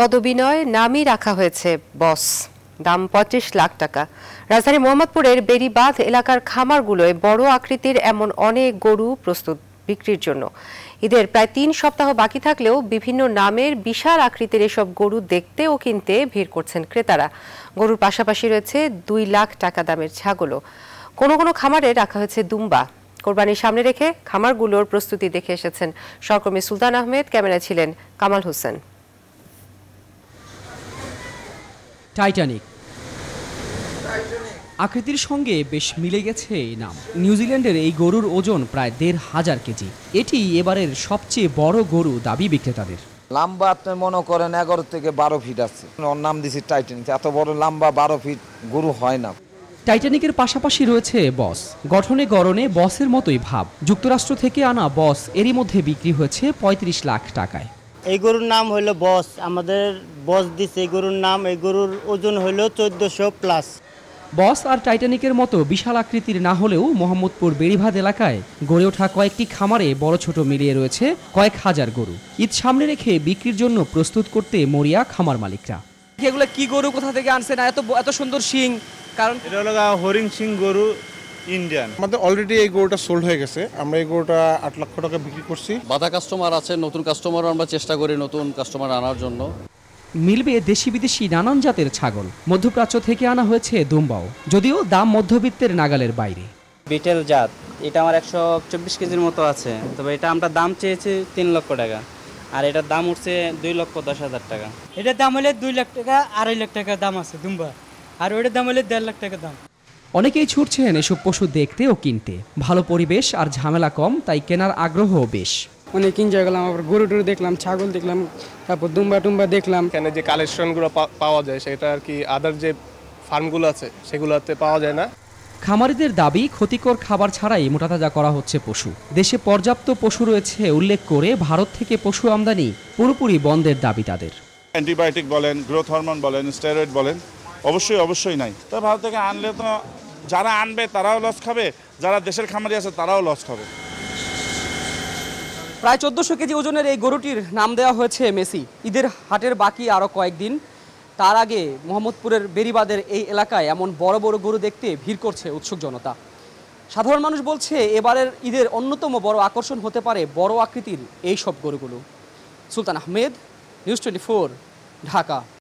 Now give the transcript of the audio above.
পদবিনয় নামই রাখা হয়েছে বস দাম পঁচিশ লাখ টাকা রাজধানী মোহাম্মদপুরের বেরিবাঁধ এলাকার খামারগুলোয় বড় আকৃতির এমন অনেক গরু প্রস্তুত বিক্রির জন্য ঈদের প্রায় তিন সপ্তাহ বাকি থাকলেও বিভিন্ন নামের বিশাল আকৃতির এসব গরু দেখতে ও কিনতে ভিড় করছেন ক্রেতারা গরুর পাশাপাশি রয়েছে দুই লাখ টাকা দামের ছাগলও কোনো কোনো খামারে রাখা হয়েছে দুম্বা কোরবানির সামনে রেখে খামারগুলোর প্রস্তুতি দেখে এসেছেন সহকর্মী সুলতান আহমেদ ক্যামেরা ছিলেন কামাল হোসেন টাইটানিক আকৃতির সঙ্গে বেশ মিলে গেছে এই নাম নিউজিল্যান্ডের এই গরুর ওজন প্রায় দেড় হাজার কেজি এটি এবারের সবচেয়ে বড় গরু দাবি বিক্রেতাদের লাম্বা আপনি মনে করেন এগারো থেকে বারো ফিট আছে ওর নাম দিছি টাইটানিক এত বড় লাম্বা বারো ফিট গরু হয় না টাইটানিকের পাশাপাশি রয়েছে বস গঠনে গড়নে বসের মতোই ভাব যুক্তরাষ্ট্র থেকে আনা বস এরই মধ্যে বিক্রি হয়েছে ৩৫ লাখ টাকায় এই গরুর নাম হলো বস আমাদের বস দিছে এই গরুর নাম এই গরুর ওজন হলো চোদ্দোশো প্লাস বস আর টাইটানিকের মতো বিশাল আকৃতির না হলেও মোহাম্মদপুর বেড়িভাত এলাকায় গড়ে ওঠা কয়েকটি খামারে বড় ছোট মিলিয়ে রয়েছে কয়েক হাজার গরু ঈদ সামনে রেখে বিক্রির জন্য প্রস্তুত করতে মরিয়া খামার মালিকরা এগুলো কি গরু কোথা থেকে আনছে না এত এত সুন্দর শিং কারণ এটা হলো হরিণ সিং গরু ইন্ডিয়ান আমাদের অলরেডি এই গরুটা সোল্ড হয়ে গেছে আমরা এই গরুটা আট লক্ষ টাকা বিক্রি করছি বাধা কাস্টমার আছে নতুন কাস্টমার আমরা চেষ্টা করি নতুন কাস্টমার আনার জন্য মিলবে দেশি বিদেশি নানান জাতের ছাগল মধ্যপ্রাচ্য থেকে আনা হয়েছে দুম্বাও যদিও দাম মধ্যবিত্তের নাগালের বাইরে বিটেল জাত এটা আমার একশো চব্বিশ কেজির মতো আছে তবে এটা আমরা দাম চেয়েছি তিন লক্ষ টাকা আর এটার দাম উঠছে দুই লক্ষ দশ হাজার টাকা এটার দাম হলে দুই লাখ টাকা আড়াই লাখ টাকা দাম আছে দুম্বা আর ওটার দাম হলে দেড় লাখ টাকা দাম অনেকেই ছুটছেন এসব পশু দেখতে ও কিনতে ভালো পরিবেশ আর ঝামেলা কম তাই কেনার আগ্রহও বেশ অনেক কিনতে গেলাম আবার গরু টুরু দেখলাম ছাগল দেখলাম তারপর দুম্বা টুম্বা দেখলাম এখানে যে কালেকশনগুলো পাওয়া যায় সেটা আর কি আদার যে ফার্মগুলো আছে সেগুলোতে পাওয়া যায় না খামারিদের দাবি ক্ষতিকর খাবার ছাড়াই মোটাতাজা করা হচ্ছে পশু দেশে পর্যাপ্ত পশু রয়েছে উল্লেখ করে ভারত থেকে পশু আমদানি পুরোপুরি বন্ধের দাবি তাদের অ্যান্টিবায়োটিক বলেন গ্রোথ হরমোন বলেন স্টেরয়েড বলেন অবশ্যই অবশ্যই নাই তা ভারত থেকে আনলে তো যারা আনবে তারাও লস খাবে যারা দেশের খামারি আছে তারাও লস খাবে প্রায় চোদ্দশো কেজি ওজনের এই গরুটির নাম দেওয়া হয়েছে মেসি ঈদের হাটের বাকি আরও কয়েকদিন তার আগে মোহাম্মদপুরের বেরিবাদের এই এলাকায় এমন বড় বড় গরু দেখতে ভিড় করছে উৎসুক জনতা সাধারণ মানুষ বলছে এবারের ঈদের অন্যতম বড় আকর্ষণ হতে পারে বড় আকৃতির এই সব গরুগুলো Sultan Ahmed news twenty four Dhaka